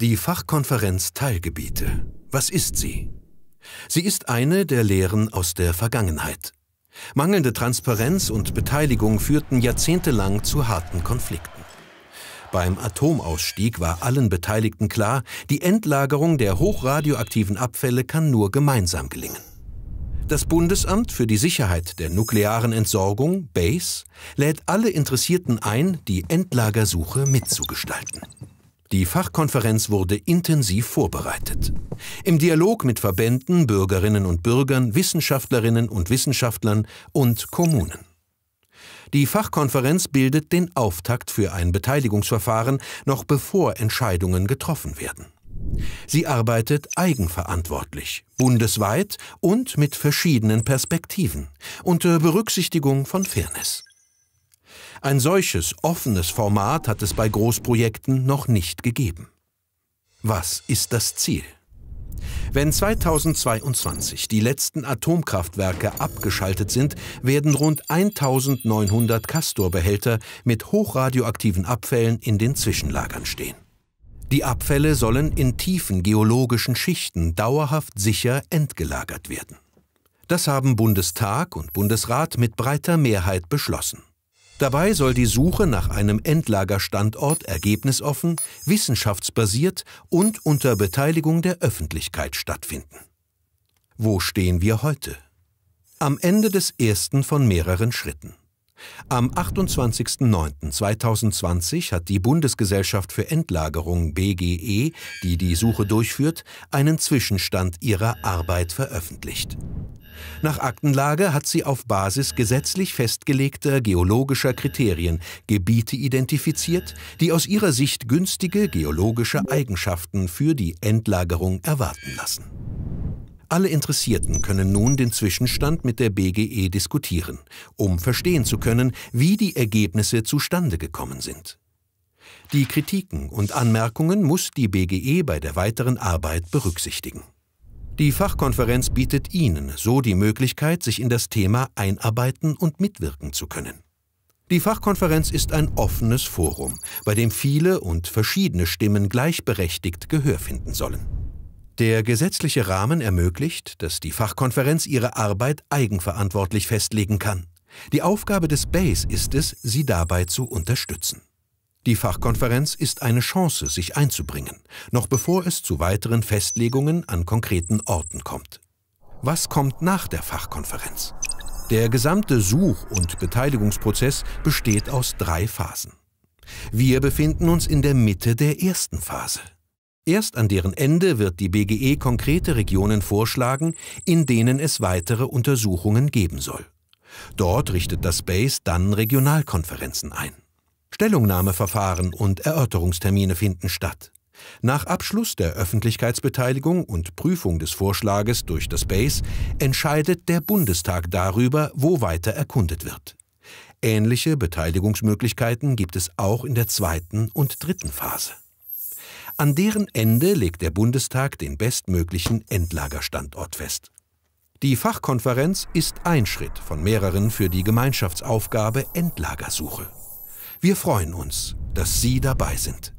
Die Fachkonferenz Teilgebiete. Was ist sie? Sie ist eine der Lehren aus der Vergangenheit. Mangelnde Transparenz und Beteiligung führten jahrzehntelang zu harten Konflikten. Beim Atomausstieg war allen Beteiligten klar, die Endlagerung der hochradioaktiven Abfälle kann nur gemeinsam gelingen. Das Bundesamt für die Sicherheit der nuklearen Entsorgung, BASE, lädt alle Interessierten ein, die Endlagersuche mitzugestalten. Die Fachkonferenz wurde intensiv vorbereitet. Im Dialog mit Verbänden, Bürgerinnen und Bürgern, Wissenschaftlerinnen und Wissenschaftlern und Kommunen. Die Fachkonferenz bildet den Auftakt für ein Beteiligungsverfahren, noch bevor Entscheidungen getroffen werden. Sie arbeitet eigenverantwortlich, bundesweit und mit verschiedenen Perspektiven, unter Berücksichtigung von Fairness. Ein solches offenes Format hat es bei Großprojekten noch nicht gegeben. Was ist das Ziel? Wenn 2022 die letzten Atomkraftwerke abgeschaltet sind, werden rund 1900 Castor-Behälter mit hochradioaktiven Abfällen in den Zwischenlagern stehen. Die Abfälle sollen in tiefen geologischen Schichten dauerhaft sicher entgelagert werden. Das haben Bundestag und Bundesrat mit breiter Mehrheit beschlossen. Dabei soll die Suche nach einem Endlagerstandort ergebnisoffen, wissenschaftsbasiert und unter Beteiligung der Öffentlichkeit stattfinden. Wo stehen wir heute? Am Ende des ersten von mehreren Schritten. Am 28.09.2020 hat die Bundesgesellschaft für Endlagerung BGE, die die Suche durchführt, einen Zwischenstand ihrer Arbeit veröffentlicht. Nach Aktenlage hat sie auf Basis gesetzlich festgelegter geologischer Kriterien Gebiete identifiziert, die aus ihrer Sicht günstige geologische Eigenschaften für die Endlagerung erwarten lassen. Alle Interessierten können nun den Zwischenstand mit der BGE diskutieren, um verstehen zu können, wie die Ergebnisse zustande gekommen sind. Die Kritiken und Anmerkungen muss die BGE bei der weiteren Arbeit berücksichtigen. Die Fachkonferenz bietet Ihnen so die Möglichkeit, sich in das Thema einarbeiten und mitwirken zu können. Die Fachkonferenz ist ein offenes Forum, bei dem viele und verschiedene Stimmen gleichberechtigt Gehör finden sollen. Der gesetzliche Rahmen ermöglicht, dass die Fachkonferenz ihre Arbeit eigenverantwortlich festlegen kann. Die Aufgabe des BASE ist es, sie dabei zu unterstützen. Die Fachkonferenz ist eine Chance, sich einzubringen, noch bevor es zu weiteren Festlegungen an konkreten Orten kommt. Was kommt nach der Fachkonferenz? Der gesamte Such- und Beteiligungsprozess besteht aus drei Phasen. Wir befinden uns in der Mitte der ersten Phase. Erst an deren Ende wird die BGE konkrete Regionen vorschlagen, in denen es weitere Untersuchungen geben soll. Dort richtet das Base dann Regionalkonferenzen ein. Stellungnahmeverfahren und Erörterungstermine finden statt. Nach Abschluss der Öffentlichkeitsbeteiligung und Prüfung des Vorschlages durch das BASE entscheidet der Bundestag darüber, wo weiter erkundet wird. Ähnliche Beteiligungsmöglichkeiten gibt es auch in der zweiten und dritten Phase. An deren Ende legt der Bundestag den bestmöglichen Endlagerstandort fest. Die Fachkonferenz ist ein Schritt von mehreren für die Gemeinschaftsaufgabe Endlagersuche. Wir freuen uns, dass Sie dabei sind.